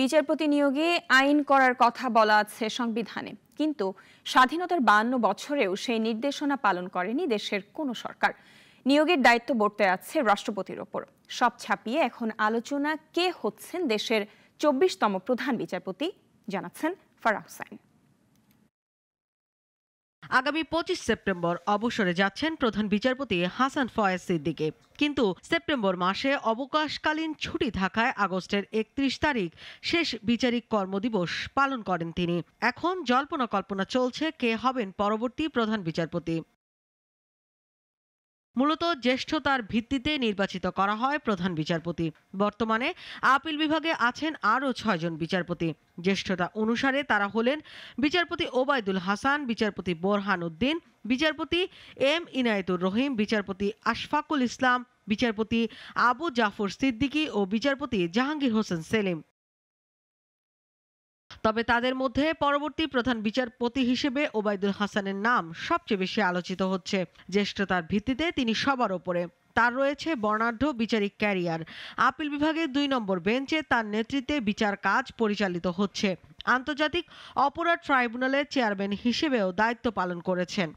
বিচারপতি নিয়োগে আইন করার কথা বলা আছে সংবিধানে কিন্তু স্বাধীনতার বান্ন বছরেও সেই নির্দেশনা পালন করেনি দেশের কোনো সরকার নিয়োগের দায়িত্ব বর্তে আছে রাষ্ট্রপতির ওপর সব ছাপিয়ে এখন আলোচনা কে হচ্ছেন দেশের চব্বিশতম প্রধান বিচারপতি জানাচ্ছেন ফারাহ হুসাইন আগামী পঁচিশ সেপ্টেম্বর অবসরে যাচ্ছেন প্রধান বিচারপতি হাসান ফয়েজ সিদ্দিকে কিন্তু সেপ্টেম্বর মাসে অবকাশকালীন ছুটি থাকায় আগস্টের একত্রিশ তারিখ শেষ বিচারিক কর্মদিবস পালন করেন তিনি এখন জল্পনা কল্পনা চলছে কে হবেন পরবর্তী প্রধান বিচারপতি মূলত জ্যেষ্ঠতার ভিত্তিতে নির্বাচিত করা হয় প্রধান বিচারপতি বর্তমানে আপিল বিভাগে আছেন আরও ছয়জন বিচারপতি জ্যেষ্ঠতা অনুসারে তারা হলেন বিচারপতি ওবায়দুল হাসান বিচারপতি বোরহান উদ্দিন বিচারপতি এম ইনায়েতুর রহিম বিচারপতি আশফাকুল ইসলাম বিচারপতি আবু জাফর সিদ্দিকী ও বিচারপতি জাহাঙ্গীর হোসেন সেলিম তবে তাদের মধ্যে পরবর্তী প্রধান বিচারপতি হিসেবে ওবায়দুল হাসানের নাম সবচেয়ে বেশি আলোচিত হচ্ছে জ্যেষ্ঠতার ভিত্তিতে তিনি সবার ওপরে তার রয়েছে বর্ণাঢ্য বিচারিক ক্যারিয়ার আপিল বিভাগের দুই নম্বর বেঞ্চে তার নেতৃত্বে বিচার কাজ পরিচালিত হচ্ছে আন্তর্জাতিক অপরাধ ট্রাইব্যুনালের চেয়ারম্যান হিসেবেও দায়িত্ব পালন করেছেন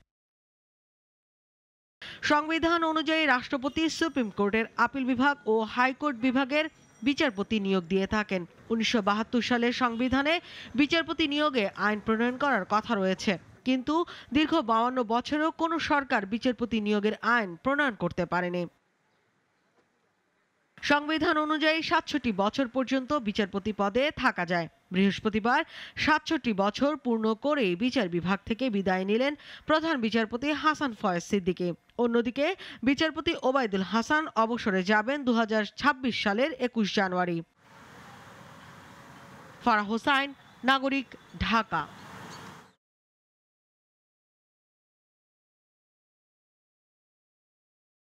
সংবিধান অনুযায়ী রাষ্ট্রপতি সুপ্রিম কোর্টের আপিল বিভাগ ও হাইকোর্ট বিভাগের বিচারপতি নিয়োগ দিয়ে থাকেন উনিশশো সালের সংবিধানে বিচারপতি নিয়োগে আইন প্রণয়ন করার কথা রয়েছে কিন্তু দীর্ঘ বাউান্ন বছরেও কোনো সরকার বিচারপতি নিয়োগের আইন প্রণয়ন করতে পারেনি সংবিধান অনুযায়ী সাতষট্টি বছর পর্যন্ত বিচারপতি পদে থাকা যায় বৃহস্পতিবার সাতষট্টি বছর পূর্ণ করেই বিচার বিভাগ থেকে বিদায় নিলেন প্রধান বিচারপতি হাসান ফয়েজ সিদ্দিকে অন্যদিকে বিচারপতি ওবায়দুল হাসান অবসরে যাবেন দু সালের একুশ জানুয়ারি ফারাহ হোসাইন নাগরিক ঢাকা